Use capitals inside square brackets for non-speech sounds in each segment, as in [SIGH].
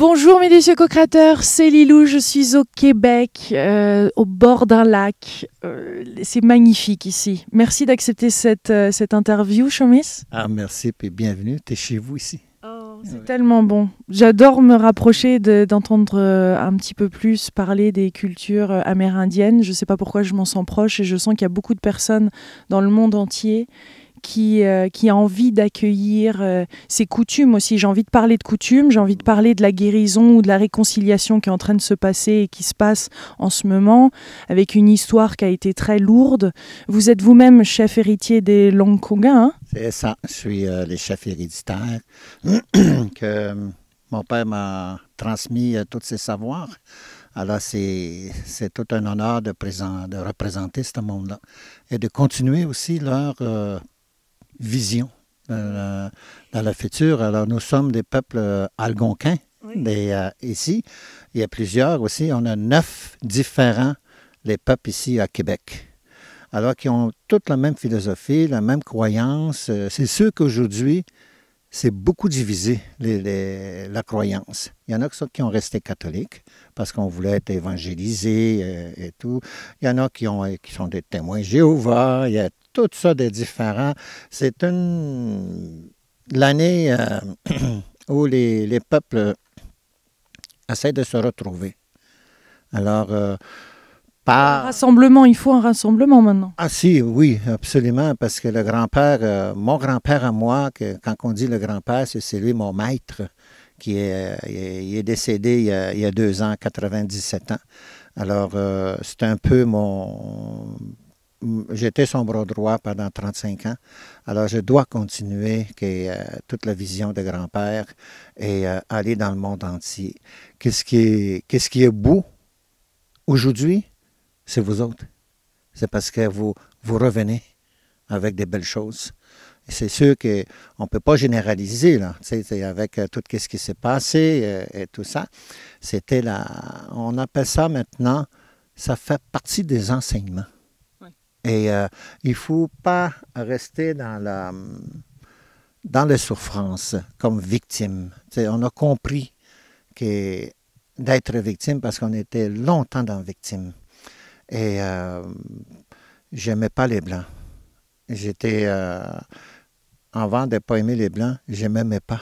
Bonjour mes messieurs co-créateurs, c'est Lilou, je suis au Québec, euh, au bord d'un lac. Euh, c'est magnifique ici. Merci d'accepter cette, euh, cette interview, Chomis. Ah, merci et bienvenue, t'es chez vous ici. Oh, c'est tellement bon. J'adore me rapprocher d'entendre un petit peu plus parler des cultures amérindiennes. Je ne sais pas pourquoi je m'en sens proche et je sens qu'il y a beaucoup de personnes dans le monde entier qui, euh, qui a envie d'accueillir euh, ses coutumes aussi. J'ai envie de parler de coutumes, j'ai envie de parler de la guérison ou de la réconciliation qui est en train de se passer et qui se passe en ce moment, avec une histoire qui a été très lourde. Vous êtes vous-même chef héritier des Longkonga. Hein C'est ça, je suis euh, le chef héréditaire [CLEARS THROAT] que mon père m'a transmis tous ses savoirs. Alors, c'est tout un honneur de, présent, de représenter ce monde-là et de continuer aussi leur vision euh, dans le futur. Alors, nous sommes des peuples euh, algonquins euh, ici. Il y a plusieurs aussi. On a neuf différents, les peuples ici à Québec. Alors, qui ont toute la même philosophie, la même croyance. C'est sûr qu'aujourd'hui, c'est beaucoup divisé, les, la croyance. Il y en a qui ont resté catholiques parce qu'on voulait être évangélisés et, tout. Il y en a qui, ont, qui sont des témoins Jéhovah. Il y a tout ça de différents. C'est une l'année euh, [CLEARS THROAT] où les, peuples euh, essaient de se retrouver. Alors, pas. Euh, par... Un rassemblement, il faut un rassemblement maintenant. Ah si, oui, absolument, parce que le grand-père, mon grand-père à moi, que, quand on dit le grand-père, c'est lui mon maître, qui est, décédé il il y, a, deux ans, 97 ans. Alors, c'est un peu mon j'étais son bras droit pendant 35 ans. Alors, je dois continuer que, euh, toute la vision de grand-père et euh, aller dans le monde entier. Qu'est-ce qui est, beau aujourd'hui? C'est vous autres. C'est parce que vous, revenez avec des belles choses. C'est sûr qu'on ne peut pas généraliser, là, avec euh, tout ce qui s'est passé et, tout ça. C'était la, on appelle ça maintenant, ça fait partie des enseignements. Et euh, il ne faut pas rester dans la, dans la souffrance comme victime. on a compris que d'être victime parce qu'on était longtemps dans victime. Et euh, je n'aimais pas les Blancs. J'étais, euh, avant de ne pas aimer les Blancs, je ne m'aimais pas.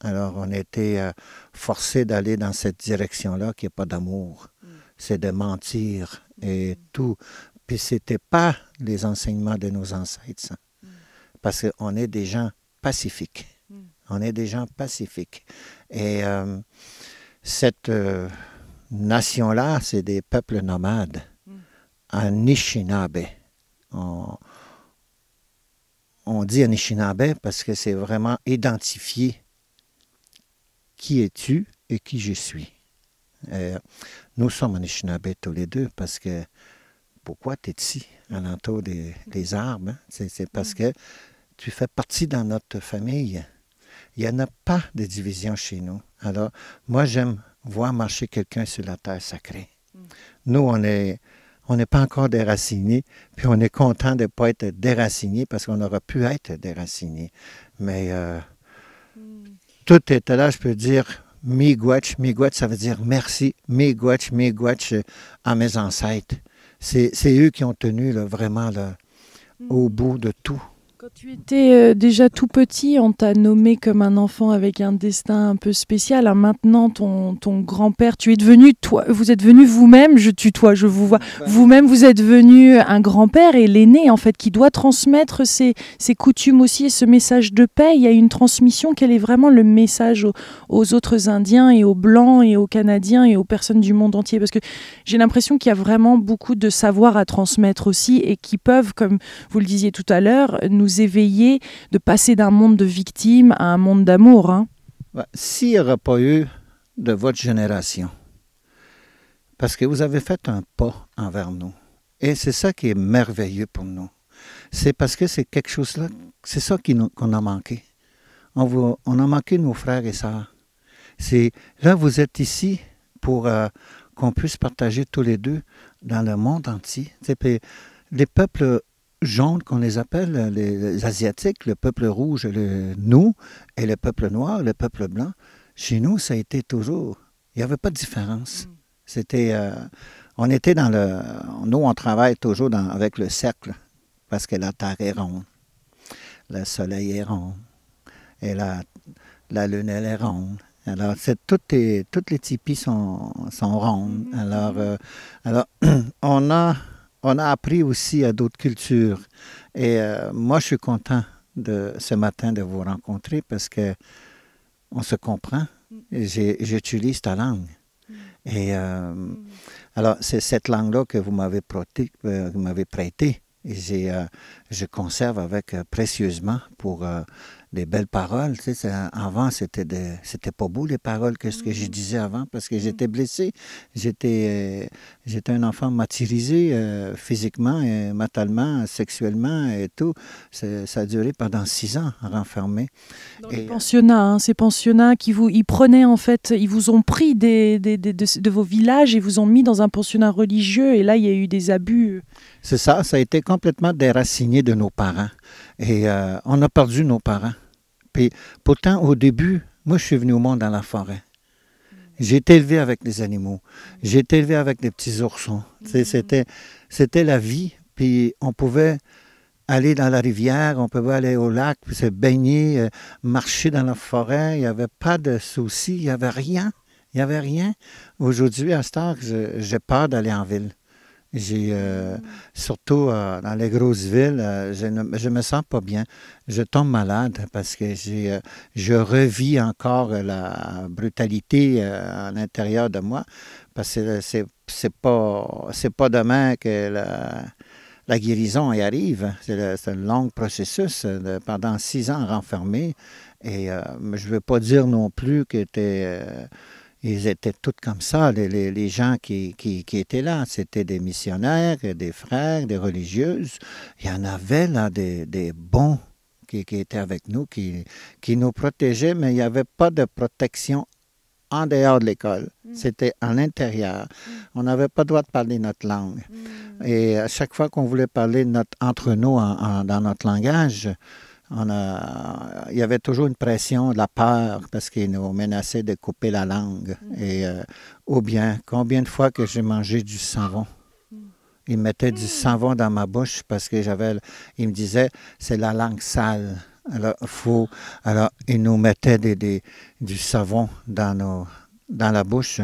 Alors on était forcé d'aller dans cette direction-là qui est pas d'amour. Mm. C'est de mentir et mm. tout puis ce n'était pas les enseignements de nos ancêtres, hein. mm. Parce qu'on est des gens pacifiques. Mm. On est des gens pacifiques. Et euh, cette euh, nation-là, c'est des peuples nomades, mm. Anishinabe. On, dit Anishinabe parce que c'est vraiment identifier qui es-tu et qui je suis. Euh, nous sommes Anishinabe tous les deux parce que pourquoi tu es ici, alentour des, des mm. arbres. Hein? C'est parce mm. que tu fais partie dans notre famille. Il n'y en a pas de division chez nous. Alors, moi, j'aime voir marcher quelqu'un sur la terre sacrée. Mm. Nous, on est, on n'est pas encore déraciné, puis on est content de ne pas être déraciné parce qu'on aurait pu être déraciné. Mais euh, tout est là, je peux dire mi guach, ça veut dire merci, mi guach, euh, à mes ancêtres c'est eux qui ont tenu vraiment au mm. bout de tout tu étais euh, déjà tout petit, on t'a nommé comme un enfant avec un destin un peu spécial. Hein, maintenant, ton, ton grand-père, tu es devenu, toi, vous êtes venu vous-même, je tutoie, je vous vois, vous-même, vous êtes venu un grand-père et l'aîné, en fait, qui doit transmettre ses, ses, coutumes aussi et ce message de paix. Il y a une transmission, quel est vraiment le message aux, aux autres Indiens et aux Blancs et aux Canadiens et aux personnes du monde entier Parce que j'ai l'impression qu'il y a vraiment beaucoup de savoir à transmettre aussi et qui peuvent, comme vous le disiez tout à l'heure, nous éveiller de passer d'un monde de victimes à un monde d'amour. Hein. S'il n'y aurait pas eu de votre génération, parce que vous avez fait un pas envers nous, et c'est ça qui est merveilleux pour nous. C'est parce que c'est quelque chose là, c'est ça qu'on a manqué. On, vous, on, a manqué nos frères et sœurs. C'est là vous êtes ici pour euh, qu'on puisse partager tous les deux dans le monde entier. Les peuples jaunes, qu'on les appelle, les Asiatiques, le peuple rouge, le, nous, et le peuple noir, le peuple blanc, chez nous, ça a été toujours. Il n'y avait pas de différence. Mm. C'était. Euh, on était dans le. Nous, on travaille toujours avec le cercle, parce que la Terre est ronde, le Soleil est rond, et la, la Lune, elle est ronde. Alors, c'est, toutes, les, toutes les tipis sont, sont rondes. Mm-hmm. Alors, euh, alors [CLEARS THROAT] on a on a appris aussi à d'autres cultures. Et euh, moi, je suis content de ce matin de vous rencontrer parce que on se comprend. Mm. J'utilise ta langue. Mm. Et euh, mm. alors, c'est cette langue-là que vous m'avez euh, prêtée. et je conserve avec précieusement pour des belles paroles. Tu sais, avant, c'était c'était pas beau les paroles que ce que je mm. disais avant parce que j'étais mm. blessé. J'étais, euh, j'étais un enfant matérisé euh, physiquement, et mentalement, sexuellement et tout. Ça a duré pendant six ans renfermé. Dans et, les pensionnats, hein, ces pensionnats qui vous, ils prenaient en fait, ils vous ont pris des, de, vos villages et vous ont mis dans un pensionnat religieux. Et là, il y a eu des abus. C'est ça. Ça a été complètement déraciné de nos parents. Et euh, on a perdu nos parents. Puis pourtant, au début, moi, je suis venu au monde dans la forêt. J'ai été élevé avec les animaux. J'ai été élevé avec les petits oursons. C'était la vie. Puis on pouvait aller dans la rivière, on pouvait aller au lac, se baigner, euh, marcher dans la forêt. Il n'y avait pas de soucis, il n'y avait rien. Il n'y avait rien. Aujourd'hui, à ce heure, j'ai peur d'aller en ville. J'ai euh, surtout euh, dans les grosses villes, euh, je ne me sens pas bien. Je tombe malade parce que j'ai je revis encore la brutalité à l'intérieur de moi parce que c'est c'est pas c'est pas demain que la, la guérison y arrive. C'est un long processus pendant six ans renfermé. Et je ne veux pas dire non plus que tu ils étaient tous comme ça, les, gens qui, étaient là. C'était des missionnaires, des frères, des religieuses. Il y en avait là des, bons qui, étaient avec nous, qui, nous protégeaient, mais il n'y avait pas de protection en dehors de l'école. Mm. C'était à l'intérieur. Mm. On n'avait pas le droit de parler notre langue. Mm. Et à chaque fois qu'on voulait parler entre nous dans notre langage, il y avait toujours une pression de la peur parce qu'ils nous menaçaient de couper la langue. Mm. Et, euh, ou bien, combien de fois que j'ai mangé du savon? Mm. Ils mettaient du mm. savon dans ma bouche parce que j'avais. me disaient, c'est la langue sale. Alors, faut, alors ils nous mettaient des, du savon dans, nos, dans la bouche,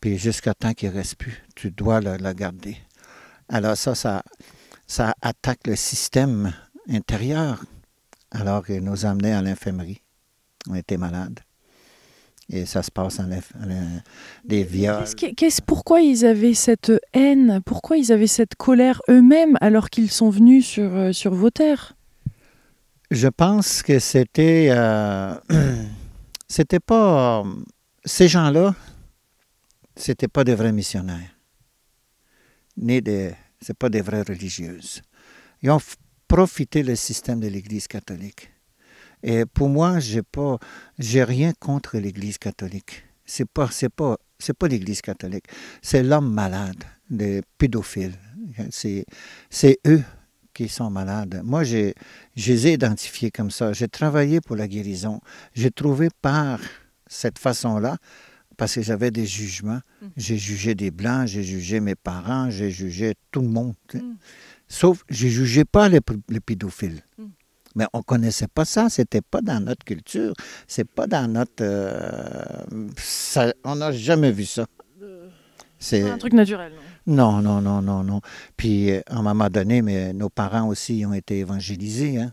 puis jusqu'à temps qu'il ne reste plus, tu dois le, garder. Alors ça, ça attaque le système intérieur alors ils nous amenaient à l'infirmerie. On était malades. Et ça se passe dans des viols. Qu'est-ce, pourquoi ils avaient cette haine Pourquoi ils avaient cette colère eux-mêmes alors qu'ils sont venus sur, euh, sur vos terres Je pense que c'était... Euh, [CLEARS THROAT] c'était pas... ces gens-là, c'était pas des vrais missionnaires. Ni des... C'est pas des vraies religieuses. Ils ont profiter le système de l'Église catholique. Et pour moi, je pas, j'ai rien contre l'Église catholique. C'est pas, c'est pas, c'est pas l'Église catholique. C'est l'homme malade, les pédophiles. C'est, eux qui sont malades. Moi, je les ai identifiés comme ça. J'ai travaillé pour la guérison. J'ai trouvé par cette façon-là, parce que j'avais des jugements. Mmh. J'ai jugé des Blancs, j'ai jugé mes parents, j'ai jugé tout le monde. Mmh. Sauf, je ne jugeais pas les, pédophiles. Hmm. Mais on ne connaissait pas ça, c'était pas dans notre culture, c'est pas dans notre... Euh, on n'a jamais vu ça. Euh, c'est un truc naturel. Non, non, non, non, non. Puis, euh, à un moment donné, mais nos parents aussi ont été évangélisés. Hein.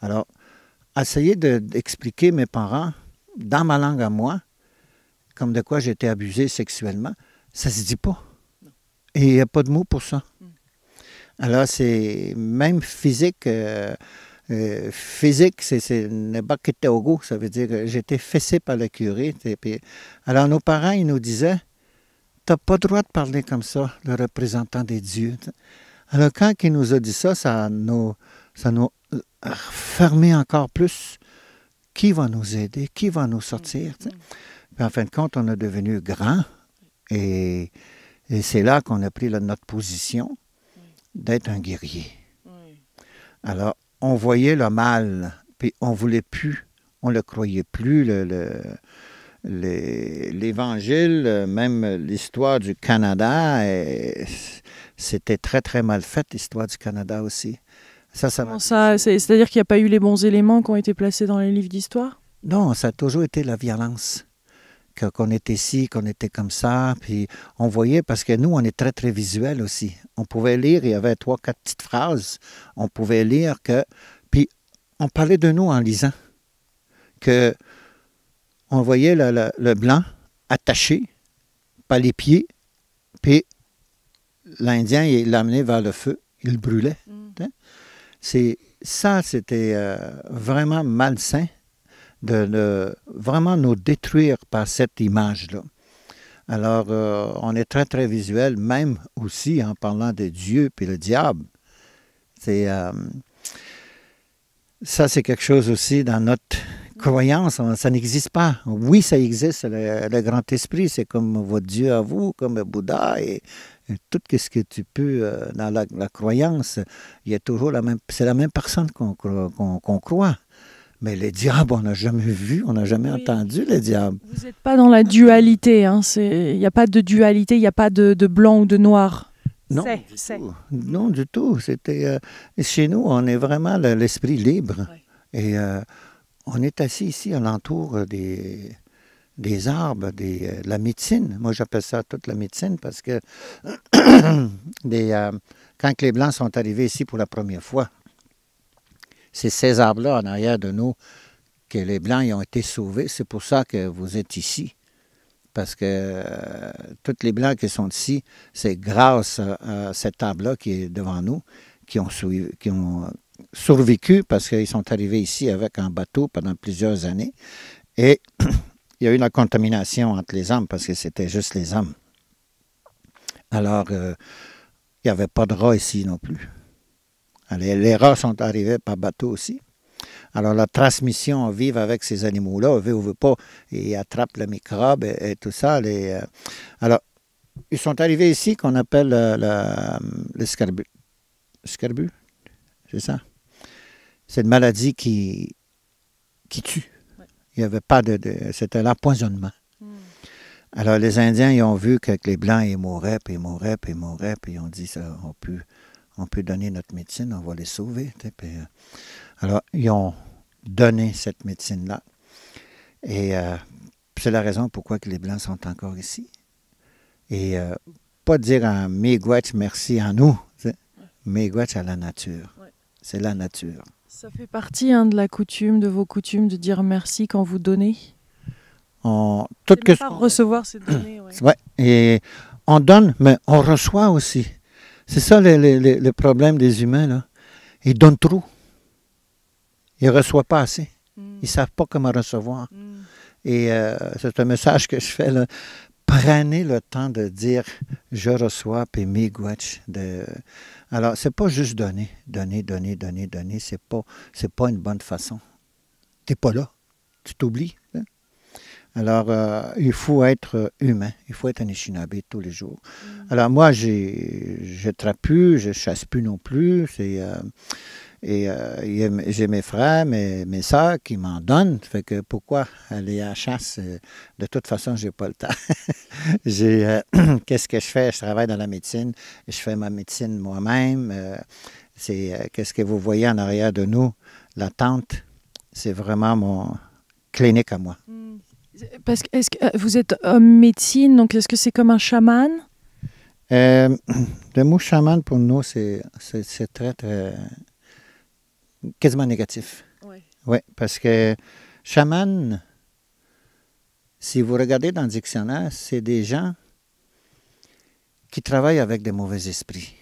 alors, essayer d'expliquer mes parents, dans ma langue à moi, comme de quoi j'étais abusé sexuellement, ça se dit pas. Et il n'y a pas de mots pour ça. Alors, c'est même physique. Euh, euh, physique, c'est euh, pas c'est au goût, ça veut dire que euh, j'étais fessé par le curé. alors, nos parents, ils nous disaient T'as pas le droit de parler comme ça, le représentant des dieux. Alors, quand il nous a dit ça, ça nous, a fermé encore plus. Qui va nous aider Qui va nous sortir mm-hmm. en fin de compte, on est devenu grand et, c'est là qu'on a pris notre position d'être un guerrier. Alors, on voyait le mal, puis on voulait plus, on le croyait plus, l'Évangile, le, l'évangile même l'histoire du Canada, c'était très, très mal faite l'histoire du Canada aussi. ça, ça C'est-à-dire qu'il n'y a pas eu les bons éléments qui ont été placés dans les livres d'histoire? Non, ça a toujours été la violence qu'on était ici, qu'on était comme ça. Puis on voyait, parce que nous, on est très, très visuel aussi. On pouvait lire, il y avait trois, quatre petites phrases. On pouvait lire que. Puis on parlait de nous en lisant. Que on voyait le, blanc attaché par les pieds, puis l'Indien, il l'amenait vers le feu, il brûlait. Mm. Hein? C'est, ça, c'était euh, vraiment malsain de, vraiment nous détruire par cette image-là. Alors, euh, on est très, très visuel, même aussi en parlant de Dieu puis le diable. C'est, euh, ça, c'est quelque chose aussi dans notre croyance. Ça n'existe pas. Oui, ça existe, le, grand esprit. C'est comme votre Dieu à vous, comme Bouddha et, tout ce que tu peux euh, dans la, croyance. Il y a toujours la même, c'est la même personne qu'on croit. Mais les diables, on n'a jamais vu, on n'a jamais entendu les diables. Vous n'êtes pas dans la dualité, hein, il n'y a pas de dualité, il n'y a pas de, blanc ou de noir. Non, du tout. non du tout. C'était euh, chez nous, on est vraiment l'esprit libre. Et euh, on est assis ici à l'entour des, des arbres, des, euh, la médecine. Moi, j'appelle ça toute la médecine parce que [COUGHS] des, quand les Blancs sont arrivés ici pour la première fois, c'est ces arbres-là en arrière de nous que les Blancs ont été sauvés. C'est pour ça que vous êtes ici. Parce que euh, tous les Blancs qui sont ici, c'est grâce à cet arbre-là qui est devant nous, qui ont, survécu parce qu'ils sont arrivés ici avec un bateau pendant plusieurs années. Et [CLEARS THROAT] il y a eu la contamination entre les hommes parce que c'était juste les hommes. Alors, euh, il n'y avait pas de rats ici non plus. Les, rats sont arrivés par bateau aussi. Alors la transmission vive avec ces animaux-là, on veut ou veut pas, ils attrapent le microbe et, tout ça. Euh, alors, ils sont arrivés ici qu'on appelle euh, le, scorbut. c'est ça. C'est une maladie qui, qui tue. Il n'y avait pas de... c'était l'empoisonnement. Hmm. Alors, les Indiens, ils ont vu que les Blancs, ils mouraient, puis ils mouraient, puis ils mouraient, puis ils ont dit, ça, on peut, on peut donner notre médecine, on va les sauver. Euh, alors, ils ont donné cette médecine-là. Et euh, c'est la raison pourquoi que les Blancs sont encore ici. Et euh, pas dire un miigwetch merci à nous, Miigwetch à la nature. C'est la nature. Ça fait partie hein, de la coutume, de vos coutumes, de dire merci quand vous donnez on, toute que... recevoir, ces données. ouais. Et on donne, mais on reçoit aussi. C'est ça le, problème des humains. Là. Ils donnent trop. Ils ne reçoivent pas assez. Mm. Ils ne savent pas comment recevoir. Mm. Et euh, c'est un message que je fais. Là. Prenez le temps de dire je reçois, puis miigwech. De... Alors, c'est pas juste donner, donner, donner, donner, donner. Ce n'est pas, pas une bonne façon. Tu n'es pas là. Tu t'oublies. Alors, euh, il faut être humain, il faut être un Ishinabé tous les jours. Mm. Alors, moi, je trappe plus, je ne chasse plus non plus. Euh, et euh, j'ai mes frères, mes, mes soeurs qui m'en donnent. Fait que pourquoi aller à la chasse? De toute façon, j'ai pas le temps. [LAUGHS] [CLEARS THROAT] qu'est-ce que je fais? Je travaille dans la médecine. Je fais ma médecine moi-même. c'est, qu'est-ce que vous voyez en arrière de nous? La tente, c'est vraiment mon clinique à moi. Mm. Parce que, est-ce que euh, vous êtes homme médecine, donc est-ce que c'est comme un chaman euh, [CLEARS THROAT] Le mot chaman pour nous, c'est, c'est, très, très. quasiment négatif. Oui. Ouais, parce que chaman, si vous regardez dans le dictionnaire, c'est des gens qui travaillent avec des mauvais esprits.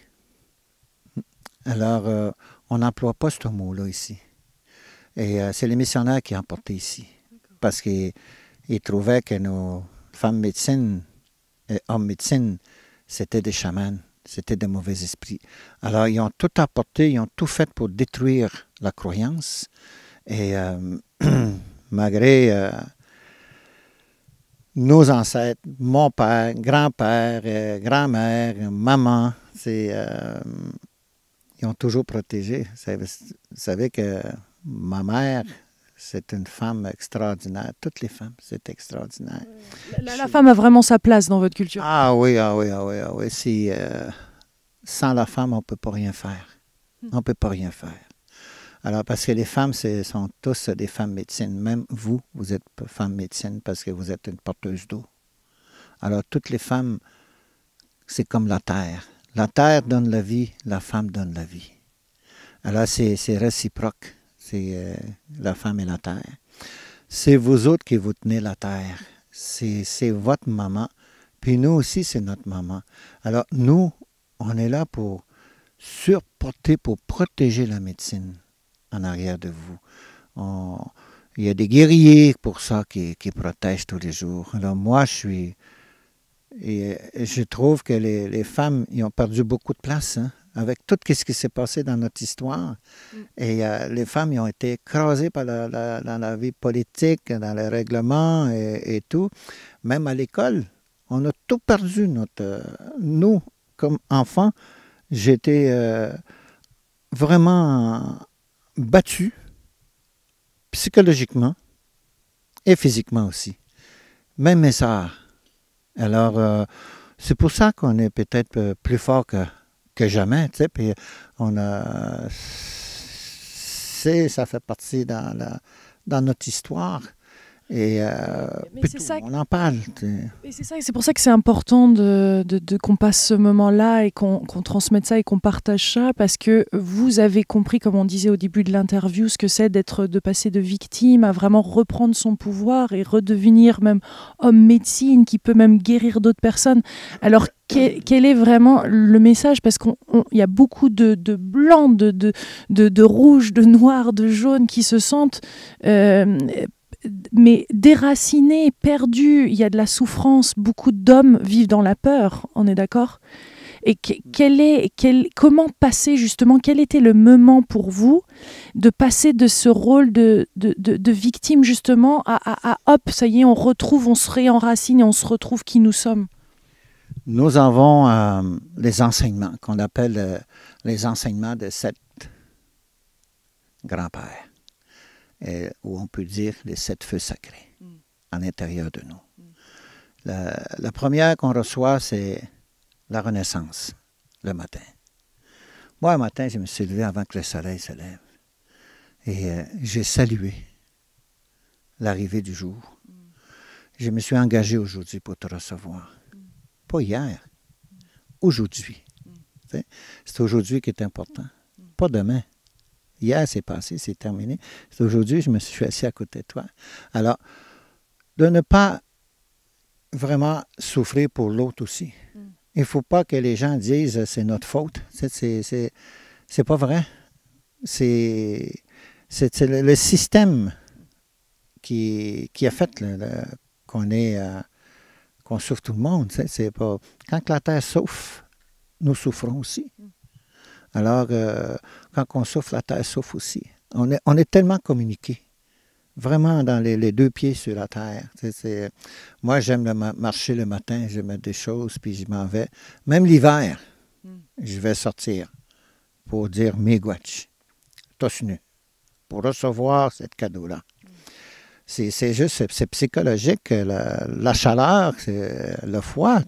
Alors, euh, on n'emploie pas ce mot-là ici. Et c'est les missionnaires qui est emporté ici. Parce que ils trouvaient que nos femmes médecines et hommes médecines, c'était des chamans, c'était des mauvais esprits. Alors, ils ont tout apporté, ils ont tout fait pour détruire la croyance. Et euh, [CLEARS THROAT] malgré euh, nos ancêtres, mon père, grand-père, euh, grand-mère, maman, ils ont toujours protégé. vous savez que ma mère, c'est une femme extraordinaire. Toutes les femmes, c'est extraordinaire. La, femme a vraiment sa place dans votre culture. Ah oui, ah oui, ah oui, ah oui. Si, euh, sans la femme, on ne peut pas rien faire. Hmm. On ne peut pas rien faire. Alors, parce que les femmes ce sont tous des femmes médecines. Même vous, vous êtes femme médecine parce que vous êtes une porteuse d'eau. Alors, toutes les femmes, c'est comme la terre. La terre donne la vie, la femme donne la vie. Alors, c'est réciproque c'est euh, la femme et la terre. C'est vous autres qui vous tenez la terre. C'est votre maman. Puis nous aussi, c'est notre maman. Alors nous, on est là pour surporter, pour protéger la médecine en arrière de vous. il y a des guerriers pour ça qui, protègent tous les jours. Alors moi, je suis... Et je trouve que les, femmes, ils ont perdu beaucoup de place. Hein? avec tout ce qui s'est passé dans notre histoire. Mm. Et euh, les femmes ont été écrasées par la, dans la vie politique, dans les règlements et, tout. Même à l'école, on a tout perdu. Notre, euh, nous, comme enfants, j'étais été euh, vraiment battu psychologiquement et physiquement aussi. Même mes sœurs. Alors, c'est pour ça qu'on est peut-être plus fort que jamais, tu sais, puis on a... Ça fait partie dans, la, dans notre histoire. Et euh, on en parle. c'est pour ça que c'est important de, de, qu'on passe ce moment-là et qu'on transmette ça et qu'on partage ça, parce que vous avez compris, comme on disait au début de l'interview, ce que c'est d'être, de passer de victime à vraiment reprendre son pouvoir et redevenir même homme médecine qui peut même guérir d'autres personnes. Alors quel, est vraiment le message Parce qu'il y a beaucoup de, de blancs, de, de, de, rouges, de noirs, de jaunes qui se sentent euh, mais déraciné, perdu, il y a de la souffrance, beaucoup d'hommes vivent dans la peur, on est d'accord et est, comment passer justement, quel était le moment pour vous de passer de ce rôle de, de, de, victime justement à, à, hop, ça y est, on retrouve, on se réenracine et on se retrouve qui nous sommes Nous avons euh, les enseignements qu'on appelle euh, les enseignements de sept grands-pères. Euh, où on peut dire les sept feux sacrés en mm. à l'intérieur de nous. Mm. La, première qu'on reçoit, c'est la renaissance, le matin. Moi, un matin, je me suis levé avant que le soleil se lève et euh, j'ai salué l'arrivée du jour. Mm. Je me suis engagé aujourd'hui pour te recevoir. Pas hier, aujourd'hui. C'est aujourd'hui qui est important, pas demain. Hier, c'est passé, c'est terminé. aujourd'hui, je me suis assis à côté de toi. Alors, de ne pas vraiment souffrir pour l'autre aussi. Mm. Il ne faut pas que les gens disent euh, c'est notre faute. C'est pas vrai. C'est le, système qui, a fait euh, qu'on souffre tout le monde. quand la terre souffre, nous souffrons aussi. Mm. Alors, euh, quand on souffle, la terre souffle aussi. On est, tellement communiqué, vraiment dans les, deux pieds sur la terre. moi, j'aime marcher le matin, je mets des choses, puis je m'en vais. Même l'hiver, hmm. je vais sortir pour dire Miigwech, tous nu, pour recevoir ce cadeau-là. C'est, juste, c'est, psychologique, la, chaleur, le froid.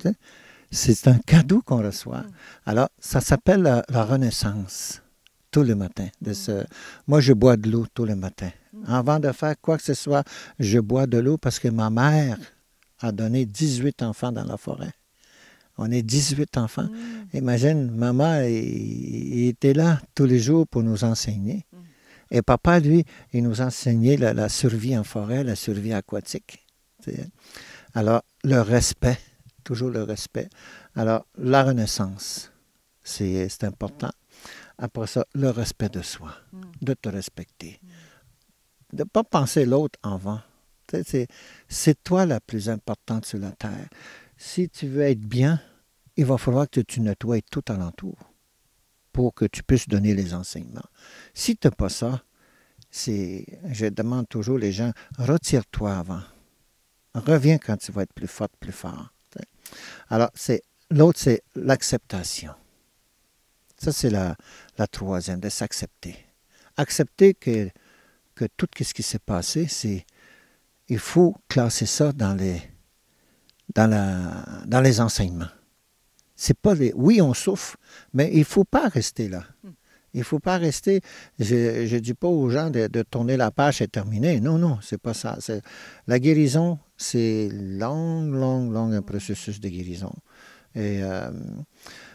C'est un cadeau qu'on reçoit. Mm. Alors, ça s'appelle la, renaissance, tous les matins. De mm. ce... Moi, je bois de l'eau tous les matins. Mm. Avant de faire quoi que ce soit, je bois de l'eau parce que ma mère a donné 18 enfants dans la forêt. On est 18 enfants. Imagine, maman, il, était là tous les jours pour nous enseigner. Et papa, lui, il nous enseignait la, survie en forêt, la survie aquatique. Alors, le respect, toujours le respect. Alors, la renaissance, c'est important. Après ça, le respect de soi, mm. de te respecter. De ne pas penser l'autre en C'est toi la plus importante sur la terre. Si tu veux être bien, il va falloir que tu nettoies tout alentour pour que tu puisses donner les enseignements. Si tu n'as pas ça, c'est, je demande toujours les gens, retire-toi avant. Reviens quand tu vas être plus forte, plus fort. Alors, c'est l'autre, c'est l'acceptation. Ça, c'est la, la troisième, de s'accepter. Accepter que, que tout ce qui s'est passé, c'est il faut classer ça dans les, dans la, dans les enseignements. C'est pas les, oui, on souffre, mais il ne faut pas rester là. Hmm. Il ne faut pas rester. Je ne dis pas aux gens de, tourner la page et terminer. Non, non, c'est pas ça. La guérison, c'est long, long, long un processus de guérison. Et euh,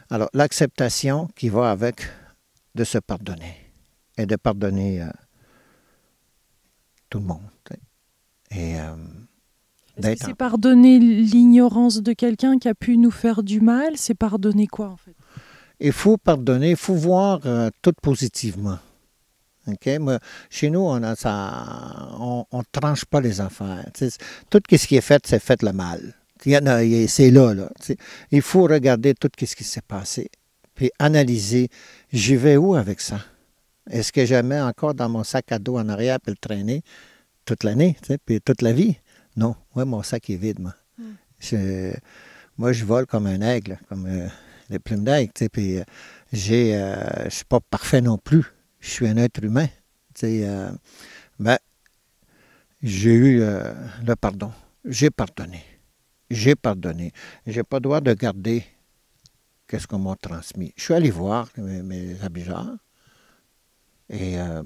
alors, l'acceptation qui va avec de se pardonner et de pardonner euh, tout le monde. Et euh, C'est pardonner l'ignorance de quelqu'un qui a pu nous faire du mal, c'est pardonner quoi en fait Il faut pardonner, il faut voir tout positivement chez nous, on ne tranche pas les affaires. Tout ce qui est fait, c'est fait le mal. C'est là. là Il faut regarder tout ce qui s'est passé, puis analyser, j'y vais où avec ça? Est-ce que je mets encore dans mon sac à dos en arrière pour le traîner toute l'année, puis toute la vie? Non, moi, mon sac est vide, moi. Hmm. Je, moi, je vole comme un aigle, comme euh, les plumes d'aigle, puis euh, euh, je ne suis pas parfait non plus je suis un être humain. mais euh, ben, j'ai eu euh, le pardon. J'ai pardonné. J'ai pardonné. J'ai pas le droit de garder qu'est-ce qu'on m'a transmis. Je suis allé voir mes, habitants et euh,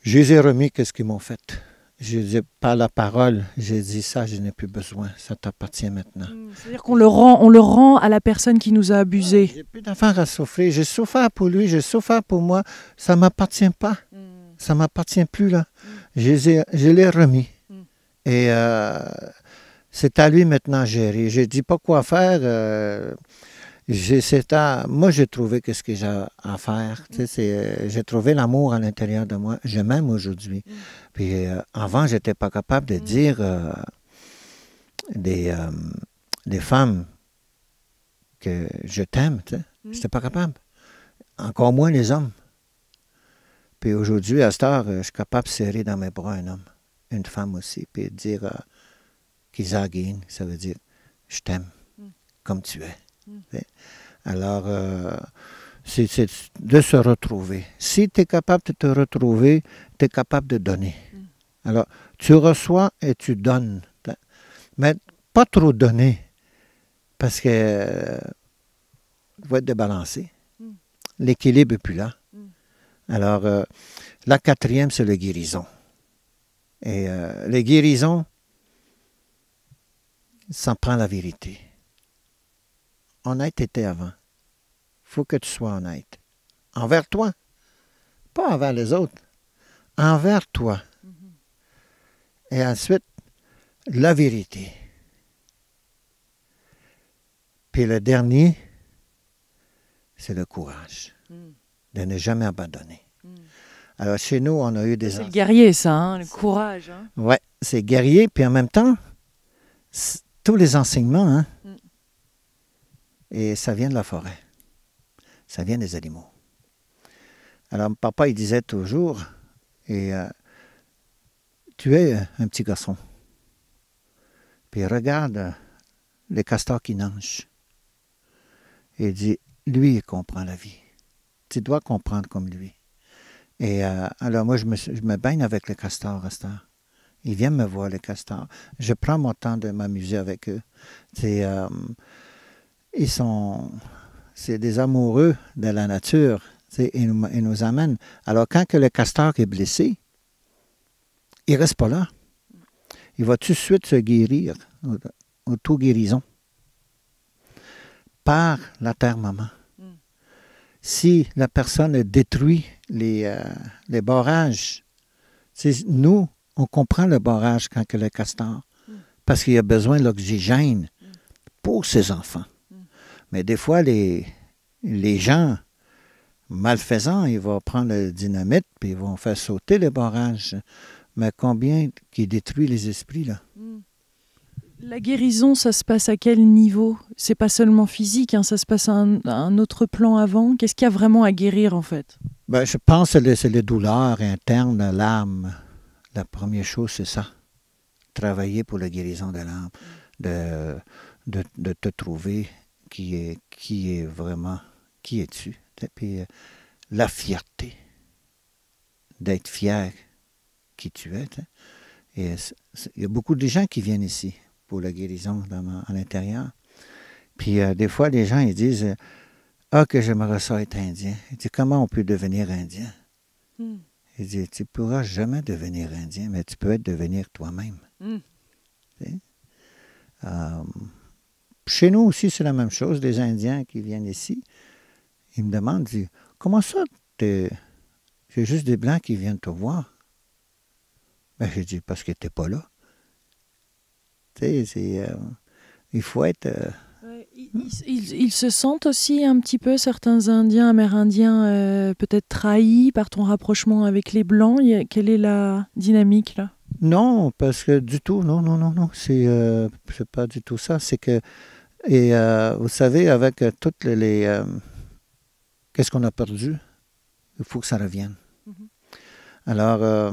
je les ai remis qu'est-ce qu'ils m'ont fait. Je dis, par la parole, j'ai dit ça, je n'ai plus besoin, ça t'appartient maintenant. Mm, c'est-à-dire qu'on le rend, on le rend à la personne qui nous a abusé. Ouais, j'ai plus d'enfant à souffrir, j'ai souffert pour lui, j'ai souffert pour moi, ça m'appartient pas, Ça mm. ça m'appartient plus là. Mm. Je, l'ai remis. Et euh, c'est à lui maintenant de gérer. Je dis pas quoi faire. Euh, moi j'ai trouvé que ce que j'ai à faire, mm. c'est euh, j'ai trouvé l'amour à l'intérieur de moi. Je m'aime aujourd'hui. Mm. Puis euh, avant, j'étais pas capable de mm. dire euh, des, femmes que je t'aime, Je n'étais pas capable. Encore moins les hommes. Puis aujourd'hui, à ce heure, je suis capable de serrer dans mes bras un homme, une femme aussi, puis dire qu'ils ça veut dire je t'aime comme tu es. Alors, euh, c'est de se retrouver. Si tu es capable de te retrouver, tu es capable de donner. Mm. Alors, tu reçois et tu donnes. Mais pas trop donner, parce que euh, tu être débalancé. Mm. L'équilibre n'est plus là. Mm. Alors, euh, la quatrième, c'est le guérison. Et euh, le guérison guérisons, ça prend la vérité honnête était avant. faut que tu sois honnête. Envers toi. Pas envers les autres. Envers toi. Et ensuite, la vérité. Puis le dernier, c'est le courage. Hmm. De ne jamais abandonner. Hmm. Alors chez nous, on a eu des... C'est le guerrier, ça, hein? le courage. Hein? Oui, c'est guerrier. Puis en même temps, tous les enseignements, hein? Et ça vient de la forêt. Ça vient des animaux. Alors papa, il disait toujours, et, euh, tu es un petit garçon. Puis regarde les castors qui nagent. Et il dit, lui, il comprend la vie. Tu dois comprendre comme lui. Et euh, alors moi, je me, baigne avec les castors à Ils viennent me voir, les castors. Je prends mon temps de m'amuser avec eux. C'est... Euh, ils sont, c'est des amoureux de la nature. Ils nous, amènent. Alors, quand que le castor est blessé, il ne reste pas là. Il va tout de suite se guérir, tout guérison par la terre-maman. Mm. Si la personne détruit les, euh, les barrages, nous, on comprend le barrage quand que le castor, mm. parce qu'il a besoin de l'oxygène mm. pour ses enfants. Mais des fois, les, gens malfaisants, ils vont prendre le dynamite puis ils vont faire sauter le barrage. Mais combien qui détruit les esprits, là? La guérison, ça se passe à quel niveau C'est pas seulement physique, hein, ça se passe à un, autre plan avant. Qu'est-ce qu'il y a vraiment à guérir, en fait? Ben, je pense que c'est les douleurs internes l'âme. La première chose, c'est ça. Travailler pour la guérison de l'âme, de, de, te trouver qui est, qui est vraiment, qui es-tu? Puis euh, la fierté d'être fier qui tu es. Et il y a beaucoup de gens qui viennent ici pour la guérison à l'intérieur. Puis euh, des fois, les gens, ils disent Ah, que j'aimerais ça être indien. Ils dit Comment on peut devenir indien hmm. Ils disent « Tu ne pourras jamais devenir indien, mais tu peux être devenir toi-même. Hmm. Euh, chez nous aussi, c'est la même chose. Des Indiens qui viennent ici, ils me demandent, disent, comment ça, j'ai juste des Blancs qui viennent te voir? Ben, je dis, parce que t'es pas là. Tu sais, euh, il faut être... Euh, ils, se sentent aussi un petit peu, certains Indiens, Amérindiens, euh, peut-être trahis par ton rapprochement avec les Blancs. quelle est la dynamique là Non, parce que du tout, non, non, non, non, c'est c'est pas du tout ça. C'est que et euh, vous savez, avec toutes les... Euh, qu'est-ce qu'on a perdu? Il faut que ça revienne. Mm-hmm. Alors, euh,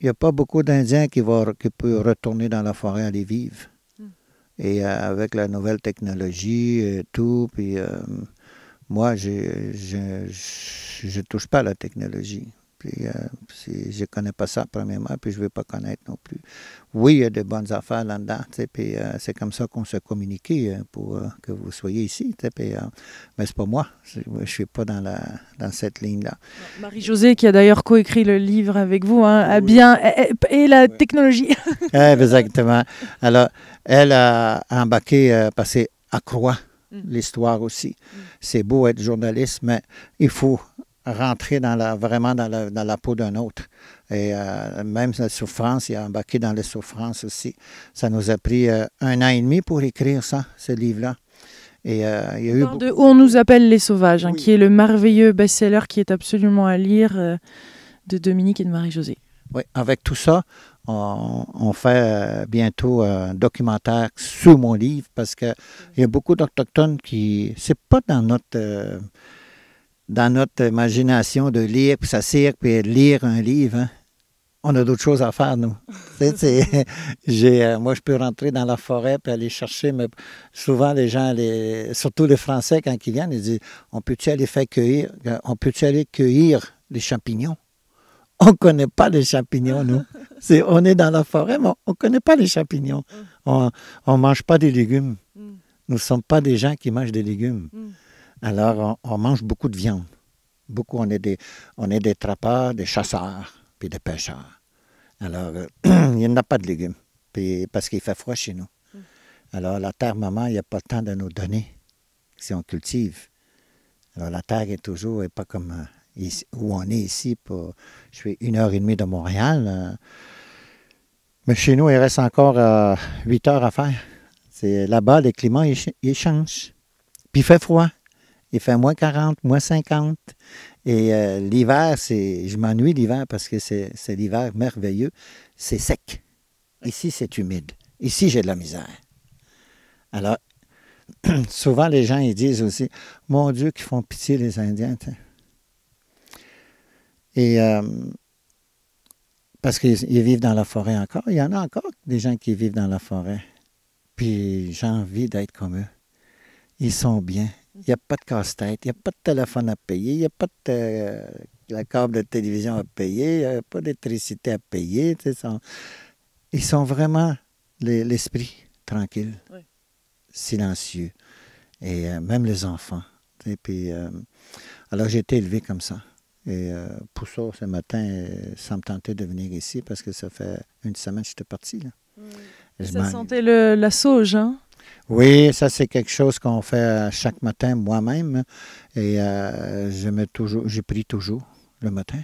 il n'y a pas beaucoup d'Indiens qui, vont, qui peuvent retourner dans la forêt à les vivre. Mm. Et avec la nouvelle technologie et tout, puis moi, je ne touche pas à la technologie. Puis, euh, je ne connais pas ça, premièrement, puis je ne vais pas connaître non plus. Oui, il y a de bonnes affaires là-dedans, puis euh, c'est comme ça qu'on se communique euh, pour que vous soyez ici. Puis, mais ce pas moi. Je ne suis pas dans, la, dans cette ligne-là. Marie-Josée, qui a d'ailleurs coécrit le livre avec vous, hein, a bien. Eh, eh, et la technologie. [LAUGHS] Eh, exactement. Alors, elle a embarqué, passé à Croix mm. l'histoire aussi. Mm. C'est beau être journaliste, mais il faut rentrer dans la, vraiment dans la, peau d'un autre. Et euh, même la souffrance, il a embarqué dans la souffrance aussi. Ça nous a pris euh, un an et demi pour écrire ça, ce livre-là. Et euh, il y a eu On nous appelle les sauvages, hein, qui est le merveilleux best-seller qui est absolument à lire de Dominique et de Marie-Josée. Oui, avec tout ça, on, on fait bientôt un documentaire sous mon livre parce qu'il y a beaucoup d'Autochtones qui. C'est pas dans notre dans notre imagination de lire, puis s'asseoir puis lire un livre. Hein. On a d'autres choses à faire, nous. [LAUGHS] Euh, moi, je peux rentrer dans la forêt puis aller chercher. Mais souvent, les gens, surtout les Français, quand ils viennent, ils disent On peut-tu aller faire cueillir euh, On peut-tu aller cueillir les champignons on ne connaît pas les champignons, nous. [LAUGHS] C'est on est dans la forêt, mais on ne connaît pas les champignons. Mm. On ne mange pas des légumes. Mm. Nous ne sommes pas des gens qui mangent des légumes. Mm. Alors, on, mange beaucoup de viande. Beaucoup, on est des, on est des trappeurs, des chasseurs, puis des pêcheurs. Alors, euh, [CLEARS THROAT] il n'y a pas de légumes, puis, parce qu'il fait froid chez nous. Mm. Alors, la terre maman, il n'y a pas le temps de nous donner si on cultive. Alors, la terre est toujours, et pas comme euh, où on est ici. je suis une heure et demie de Montréal. Euh, mais chez nous, il reste encore huit heures à faire. C'est là-bas, le climat, ils changent. change. Puis il fait froid. Il fait moins 40, moins 50. Et euh, l'hiver, c'est, je m'ennuie l'hiver parce que c'est, l'hiver merveilleux. C'est sec. Ici, c'est humide. Ici, j'ai de la misère. Alors, [CLEARS THROAT] souvent, les gens, ils disent aussi, mon Dieu, qu'ils font pitié les Indiens. Et euh, parce qu'ils vivent dans la forêt encore. Il y en a encore des gens qui vivent dans la forêt. Puis j'ai envie d'être comme eux. Ils sont bien, il n'y a pas de casse-tête, il n'y a pas de téléphone à payer, il n'y a pas de euh, la câble de télévision à payer, il n'y a pas d'électricité à payer. ils sont vraiment l'esprit tranquille, silencieux, et euh, même les enfants. puis, euh, alors j'ai été élevé comme ça. Et pour ça, ce matin, sans me tenter de venir ici parce que ça fait une semaine que j'étais parti. Là. Mmh. Ça sentait le, la sauge, hein? Oui, ça c'est quelque chose qu'on fait euh, chaque matin moi-même. Et euh, je toujours, j'ai pris toujours le matin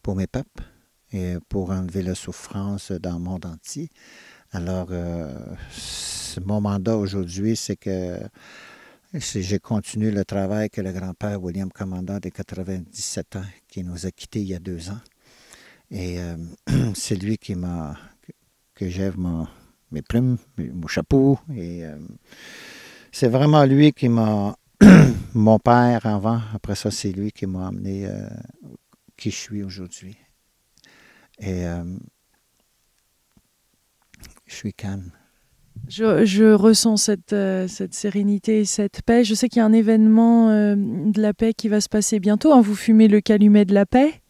pour mes papes et pour enlever la souffrance dans le monde entier. Alors, euh, mon mandat aujourd'hui, c'est que j'ai continué le travail que le grand-père William Commandant des 97 ans, qui nous a quittés il y a deux ans. Et [CLEARS THROAT] c'est lui qui m'a, que j'ai... mon mes plumes, mon chapeau. Et euh, c'est vraiment lui qui m'a. [CLEARS THROAT] mon père avant, après ça, c'est lui qui m'a amené euh, qui je suis aujourd'hui. Et euh, je suis calme. Je, ressens cette, cette, sérénité et cette paix. Je sais qu'il y a un événement de la paix qui va se passer bientôt. Hein. Vous fumez le calumet de la paix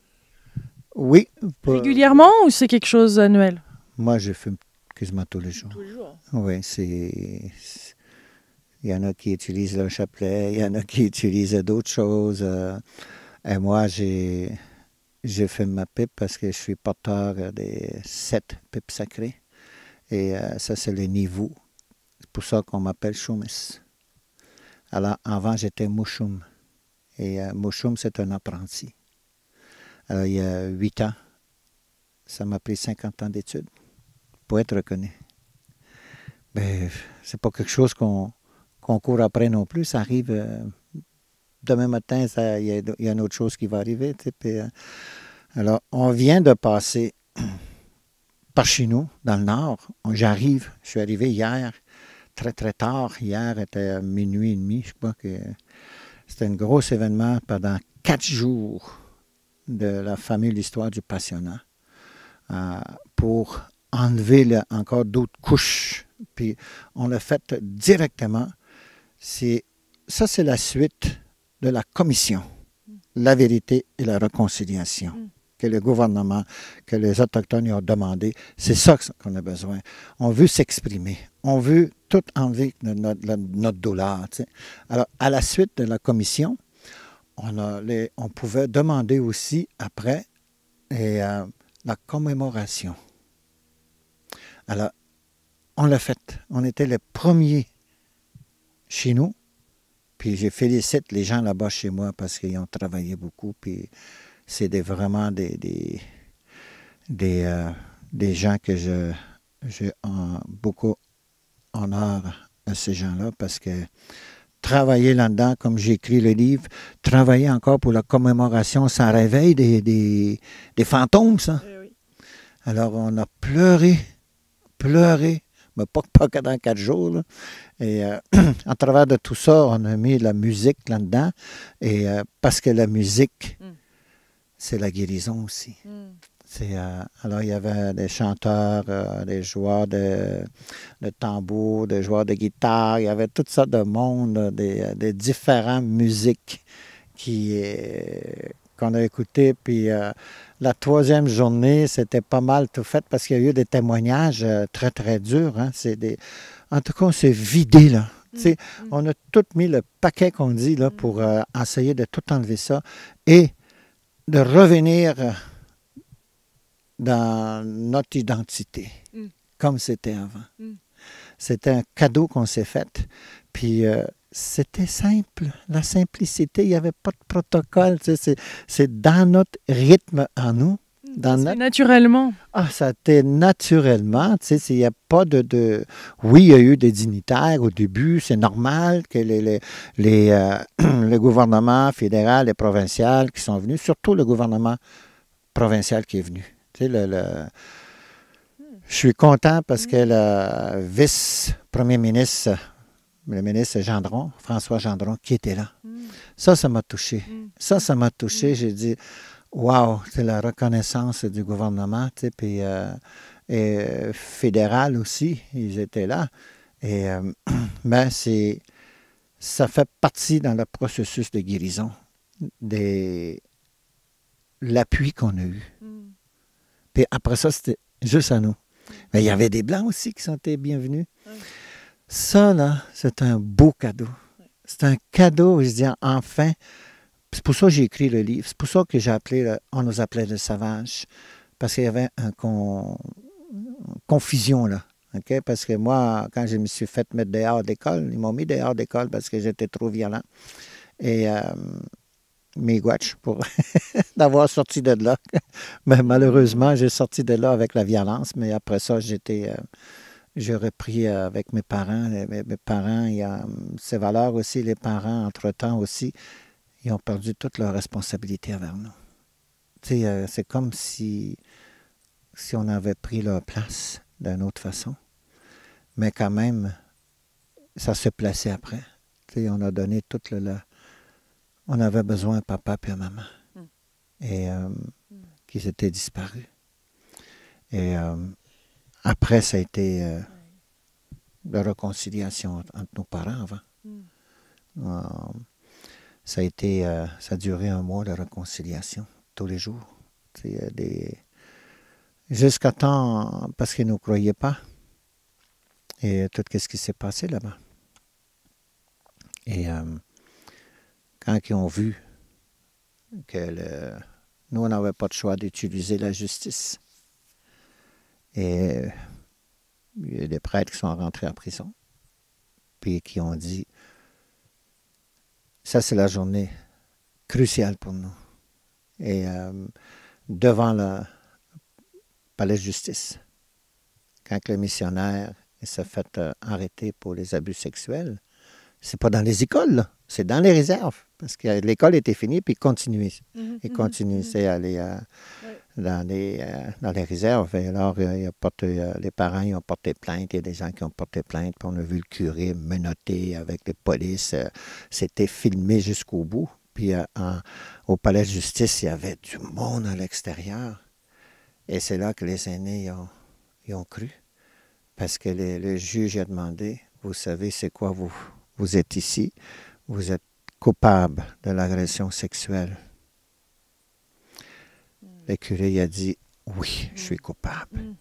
Oui. Régulièrement ou c'est quelque chose annuel Moi, je fume tous les jours. Oui, c'est... Il y en a qui utilisent le chapelet, il y en a qui utilisent d'autres choses. Euh, et moi, j'ai, j'ai fait ma pipe parce que je suis porteur des sept pipes sacrées. Et euh, ça, c'est le niveau. C'est pour ça qu'on m'appelle Choumis. Alors, avant, j'étais Mouchoum. Et euh, Mouchoum, c'est un apprenti. Alors, il y a huit ans, ça m'a pris 50 ans d'études pour être reconnu. Ce c'est pas quelque chose qu'on court après non plus. Ça arrive euh, demain matin, il y, a une autre chose qui va arriver. Euh, alors, on vient de passer [CLEARS THROAT] par chez nous, dans le nord. J'arrive, je suis arrivé hier, très très tard. Hier était minuit et demi, je crois que c'était un gros événement pendant quatre jours de la famille histoire du passionnat euh, pour enlever encore d'autres couches. Puis on l'a fait directement. C'est, ça, c'est la suite de la commission, la vérité et la réconciliation mm. que le gouvernement, que les Autochtones ont demandé. C'est ça qu'on a besoin. On veut s'exprimer. On veut tout enlever notre, notre douleur. Alors, à la suite de la commission, on, on pouvait demander aussi après et, euh, la commémoration. Alors, on l'a fait. On était les premiers chez nous. Puis je félicite les gens là-bas chez moi parce qu'ils ont travaillé beaucoup. Puis c'est des, vraiment des, des, euh, gens que je, j'ai beaucoup honneur à ces gens-là parce que travailler là-dedans, comme j'écris le livre, travailler encore pour la commémoration, ça réveille des, des fantômes, ça. Eh Alors on a pleuré pleuré. Mais pas, que dans quatre jours. Et à euh, [CLEARS THROAT] travers de tout ça, on a mis la musique là-dedans. Et euh, parce que la musique, mm. c'est la guérison aussi. Mm. Euh, alors, il y avait des chanteurs, des joueurs de, de, tambour, des joueurs de guitare, il y avait tout ça de monde, des, des différentes musiques qui, qu'on a écouté. Puis euh, la troisième journée, c'était pas mal tout fait parce qu'il y a eu des témoignages euh, très, très durs. Hein. C'est des... En tout cas, on s'est vidé, là. Mm. Mm. On a tout mis le paquet qu'on dit là, pour mm. euh, essayer de tout enlever ça et de revenir dans notre identité, comme c'était avant. c'est C'était un cadeau qu'on s'est fait. Puis c'était simple, la simplicité, il n'y avait pas de protocole, c'est dans notre rythme en nous. Mm, dans naturellement. Ah, ça naturellement, tu sais, il n'y a pas de, de, Oui, il y a eu des dignitaires au début, c'est normal que les, les, les, euh, [CLEARS THROAT] le gouvernement fédéral et provincial qui sont venus, surtout le gouvernement provincial qui est venu. Je suis content parce mm. que le vice-premier ministre le ministre Gendron, François Gendron, qui était là. Mm. Ça, ça m'a touché. Mm. Ça, ça m'a touché. Mm. J'ai dit, waouh, c'est la reconnaissance du gouvernement, puis euh, euh, fédéral aussi, ils étaient là. Et, mais euh, [CLEARS THROAT] ben, c'est, ça fait partie dans le processus de guérison des l'appui qu'on a eu. Puis après ça, c'était juste à nous. Mais il y avait des Blancs aussi qui sont bienvenus. Ça, là, c'est un beau cadeau. C'est un cadeau, je dis enfin. C'est pour ça que j'ai écrit le livre. C'est pour ça que j'ai appelé, on nous appelait le savage. Parce qu'il y avait une confusion, là. Parce que moi, quand je me suis fait mettre dehors d'école, ils m'ont mis dehors d'école parce que j'étais trop violent. Et euh, mes guaches pour [LAUGHS] d'avoir sorti de là. [LAUGHS] Mais malheureusement, j'ai sorti de là avec la violence. Mais après ça, j'étais. Euh, j'ai repris euh, avec mes parents. Mes, parents, il y a hum, ces valeurs aussi, les parents, entre-temps aussi, ils ont perdu toute leur responsabilité envers nous. Euh, c'est comme si, si on avait pris leur place d'une autre façon. Mais quand même, ça se plaçait après. on a donné tout le... on avait besoin de papa et de maman. Hum. Et hum, qui s'étaient disparus. Et après, ça a été euh, la réconciliation entre nos parents avant. Mm. Euh, euh, ça a duré un mois, de réconciliation, tous les jours. Jusqu'à temps, parce qu'ils ne nous croyaient pas. Et tout ce qui s'est passé là-bas. Et quand ils ont vu que nous, on n'avait pas de choix d'utiliser la justice, et il y a des prêtres qui sont rentrés en prison, puis qui ont dit, ça c'est la journée cruciale pour nous. Et euh, devant le palais de justice, quand le missionnaire s'est fait euh, arrêter pour les abus sexuels, c'est pas dans les écoles, là c'est dans les réserves. Parce que l'école était finie, puis continuaient. Mmh ils mmh continuaient mmh à aller euh, dans, les, euh, dans les réserves. Et alors, euh, les parents ils ont porté plainte. Il y a des gens qui ont porté plainte. Puis on a vu le curé menotté avec les polices. C'était filmé jusqu'au bout. Puis au palais de justice, il y avait du monde à l'extérieur. Et c'est là que les aînés ont, cru. Parce que le juge a demandé, vous savez c'est quoi, vous, vous êtes ici vous êtes coupable de l'agression sexuelle. Mm. Le a dit, oui, je suis mm. coupable. Mm.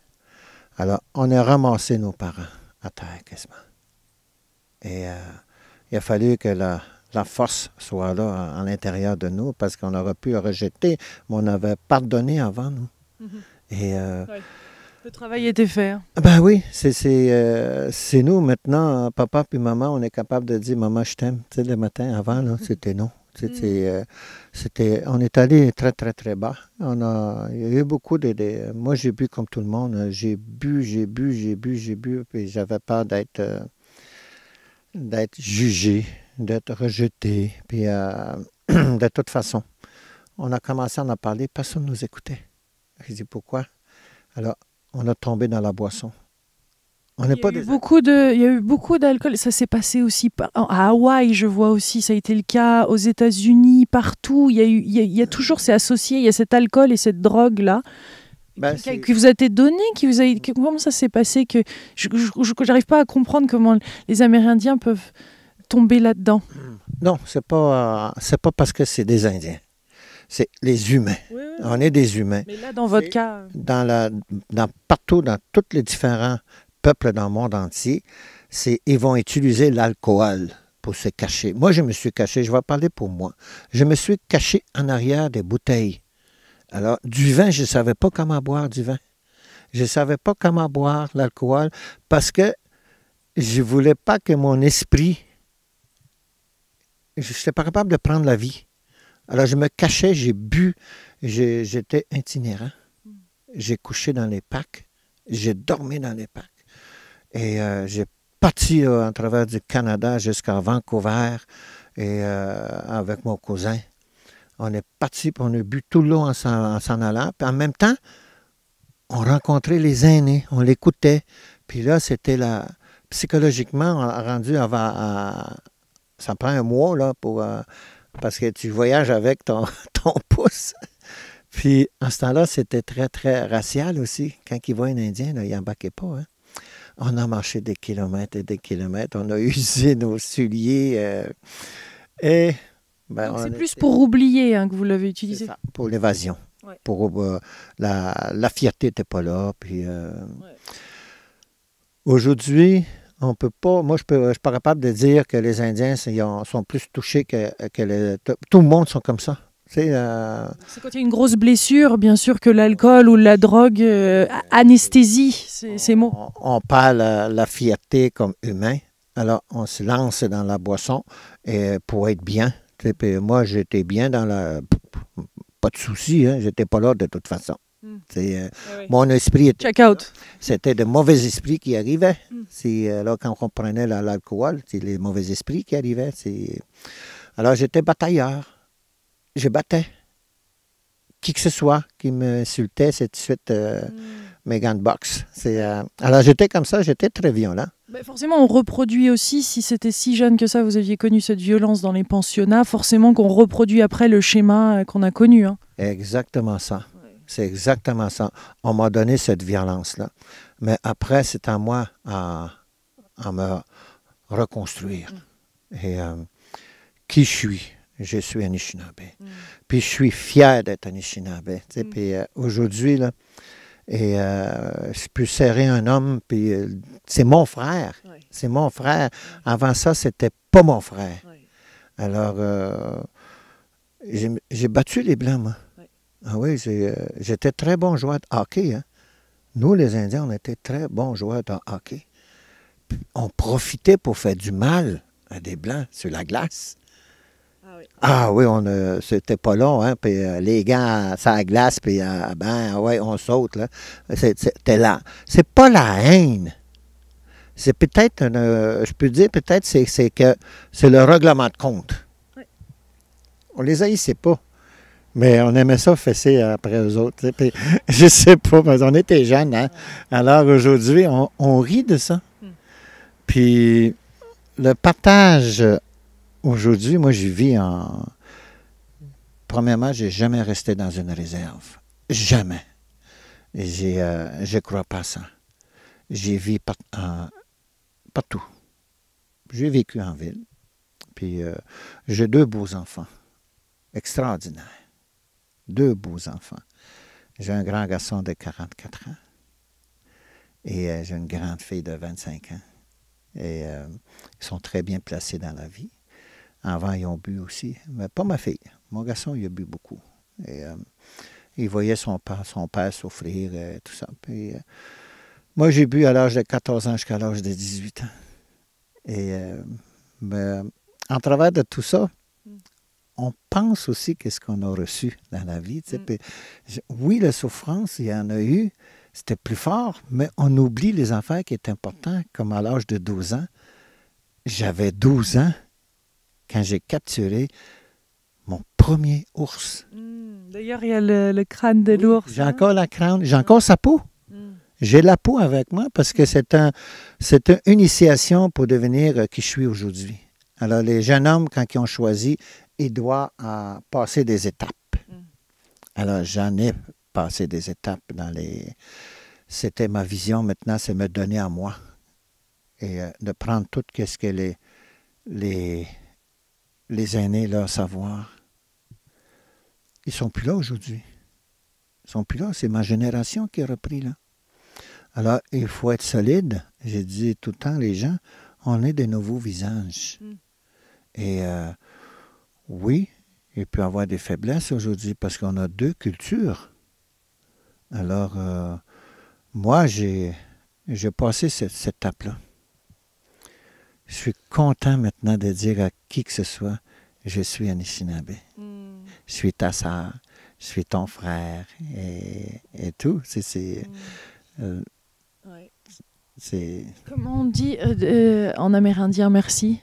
Alors, on a ramassé nos parents à terre quasiment. Et euh, il a fallu que la, force soit là à, l'intérieur de nous parce qu'on aurait pu rejeter, mais on avait pardonné avant nous. Mm-hmm. Et euh, le travail était fait. Hein. Ah, ben oui, euh, c'est nous maintenant, papa puis maman, on est capable de dire maman je t'aime. Tu sais, le matin avant, mm. c'était non. Mm. Euh, c'était, on est allé très, très, très bas. On a, il y a eu beaucoup de... de moi, j'ai bu comme tout le monde. Hein. J'ai bu, j'ai bu, j'ai bu, j'ai bu. Puis j'avais peur d'être, euh, d'être jugé, d'être rejeté. Puis [CLEARS THROAT] de toute façon, on a commencé à en parler. Personne ne nous écoutait. Je dis pourquoi. Alors, on a tombé dans la boisson. On il, y pas de, a eu beaucoup d'alcool. Ça s'est passé aussi à Hawaï, je vois aussi. Ça a été le cas aux États-Unis, partout. Il y a, toujours, c'est associé, il y a cet alcool et cette drogue-là. Ben, qui, vous a été donné, qui vous a, comment ça s'est passé que je n'arrive pas à comprendre comment les Amérindiens peuvent tomber là-dedans. Non, c'est pas euh, c'est pas parce que c'est des Indiens c'est les humains. On est des humains. Mais là, dans votre cas. Dans la, dans, partout, dans tous les différents peuples dans le monde entier, c'est ils vont utiliser l'alcool pour se cacher. Moi, je me suis caché, je vais parler pour moi. Je me suis caché en arrière des bouteilles. Alors, du vin, je ne savais pas comment boire du vin. Je ne savais pas comment boire l'alcool parce que je ne voulais pas que mon esprit. Je n'étais pas capable de prendre la vie. Alors je me cachais, j'ai bu, j'étais itinérant. J'ai couché dans les packs, j'ai dormi dans les packs. Et euh, j'ai parti euh, en travers du Canada jusqu'à Vancouver et euh, avec mon cousin. On est parti, on a bu tout l'eau en s'en allant. Puis en même temps, on rencontrait les aînés, on l'écoutait. Puis là, c'était la... Psychologiquement, rendu À... Ça prend un mois, là, pour parce que tu voyages avec [LAUGHS] ton, pouce. Puis, en ce temps-là, c'était très, très racial aussi. Quand il voit un Indien, il n'embarquait pas. Hein. On a marché des kilomètres et des kilomètres. On a [LAUGHS] usé nos souliers. Euh, et. Ben, c'est plus pour oublier hein, que vous l'avez utilisé. pour l'évasion. Pour, euh, la, fierté n'était pas là. Puis. Euh, aujourd'hui, on peut pas. Moi, je peux, suis pas capable de dire que les Indiens sont plus touchés que, les. Tout le monde sont comme ça. Euh, c'est quand il y a une grosse blessure, bien sûr, que l'alcool ou la drogue euh, anesthésie ces, mots. On, parle la, fierté comme humain. Alors, on se lance dans la boisson et, pour être bien. moi, j'étais bien dans la. Pas de souci, hein? j'étais pas là de toute façon. Mm. Euh, mon esprit Check out. C'était de mauvais esprits qui arrivaient. Mm. Si alors, euh, quand on prenait l'alcool, c'est les mauvais esprits qui arrivaient. Alors, j'étais batailleur. Je battais. Qui que ce soit qui m'insultait, c'est tout de suite euh, mm. mes gants Alors, j'étais comme ça, j'étais très violent. Ben, forcément, on reproduit aussi, si c'était si jeune que ça, vous aviez connu cette violence dans les pensionnats, forcément qu'on reproduit après le schéma qu'on a connu. Hein. Exactement ça. C'est exactement ça. On m'a donné cette violence-là. Mais après, c'est à moi à, me reconstruire. Mm. Et euh, qui je suis? Je suis Anishinaabe. Mm. Puis je suis fier d'être Anishinaabe. Mm. Puis euh, aujourd'hui, là, et euh, je peux serrer un homme, puis c'est mon frère. C'est mon frère. Avant ça, c'était pas mon frère. Alors, j'ai battu les Blancs, moi. Ah oui, euh, j'étais très bon joueur de hockey. Hein. Nous, les Indiens, on était très bons joueurs de hockey. on profitait pour faire du mal à des Blancs sur la glace. Ah oui, ah on, euh, c'était pas long, hein, euh, les gars, ça glace, puis ben, ouais, on saute, là. C'était là. C'est pas la haine. C'est peut-être, je peux dire, peut-être, c'est que c'est le règlement de compte. On les haïssait pas. Mais on aimait ça fesser après eux autres. [LAUGHS] Je ne sais pas, mais on était jeunes. Hein. Alors aujourd'hui, on, rit de ça. Hmm. Puis le partage, aujourd'hui, moi, je vis en. Premièrement, j'ai jamais resté dans une réserve. Jamais. Je euh, ne je crois pas ça. J'ai vu par, partout. J'ai vécu en ville. Puis euh, j'ai deux beaux enfants. Extraordinaires deux beaux enfants. J'ai un grand garçon de 44 ans et euh, j'ai une grande fille de 25 ans. Et euh, ils sont très bien placés dans la vie. Avant, ils ont bu aussi, mais pas ma fille. Mon garçon, il a bu beaucoup. Et euh, il voyait son père, souffrir, et tout ça. moi, j'ai bu à l'âge de 14 ans jusqu'à l'âge de 18 ans. Et ben, en travers de tout ça, on pense aussi qu'est-ce qu'on a reçu dans la vie. Mm. oui, la souffrance, il y en a eu, c'était plus fort, mais on oublie les affaires qui étaient importantes, comme à l'âge de 12 ans. J'avais 12 ans quand j'ai capturé mon premier ours. Mm. D'ailleurs, il y a le, crâne de l'ours. J'ai hein. encore la crâne, j'ai mm. encore sa peau. J'ai la peau avec moi parce que c'est un, une initiation pour devenir euh, qui je suis aujourd'hui. Alors, les jeunes hommes, quand ils ont choisi il doit euh, passer des étapes. Mm. Alors j'en ai passé des étapes dans les... C'était ma vision maintenant, c'est me donner à moi et euh, de prendre tout ce que les, les, les aînés, leur savoir. Ils sont plus là aujourd'hui. Ils sont plus là. C'est ma génération qui a repris là. Alors, il faut être solide. J'ai dit tout le temps, les gens, on est des nouveaux visages. Mm. Et euh, oui, il peut avoir des faiblesses aujourd'hui parce qu'on a deux cultures. Alors, euh, moi, j'ai, j'ai passé cette, cette étape-là. Je suis content maintenant de dire à qui que ce soit, je suis Anishinaabe. Hmm. Je suis ta sœur, je suis ton frère et, tout. Hmm. Euh, Comment on dit euh, en amérindien merci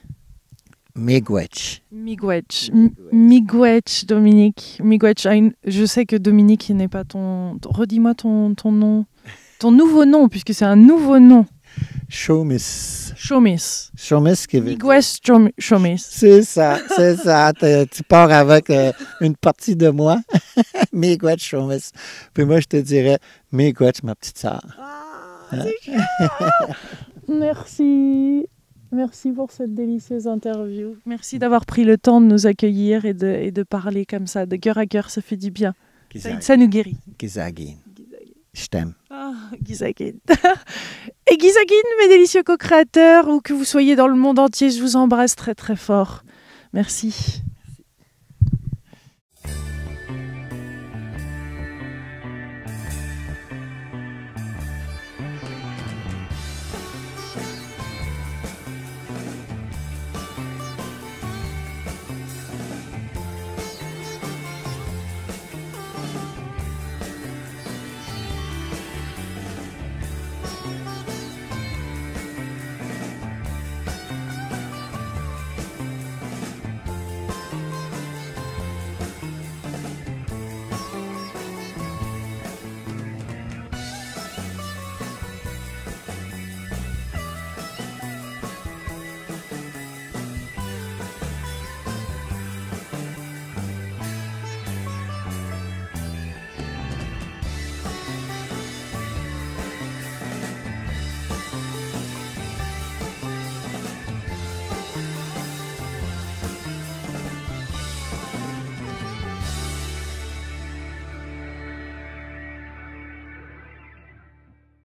Miigwech. Miigwech. Miigwech, Dominique. Miigwech, ah, je sais que Dominique n'est pas ton... Redis-moi ton, ton nom. Ton nouveau nom, puisque c'est un nouveau nom. Chomis. Chomis. Chomis Kevin. veut Migues C'est ça, c'est ça. tu pars avec euh, une partie de moi. [LAUGHS] Miigwech Chomis. Puis moi, je te dirais Miigwech, ma petite sœur. Ah, [LAUGHS] Merci. Merci pour cette délicieuse interview. Merci d'avoir pris le temps de nous accueillir et de, et de, parler comme ça, de cœur à cœur, ça fait du bien. Ça, nous guérit. Gizagin. Je t'aime. Oh, ah, Gizagin. [LAUGHS] et Gizagin, mes délicieux co-créateurs, ou que vous soyez dans le monde entier, je vous embrasse très très fort. Merci.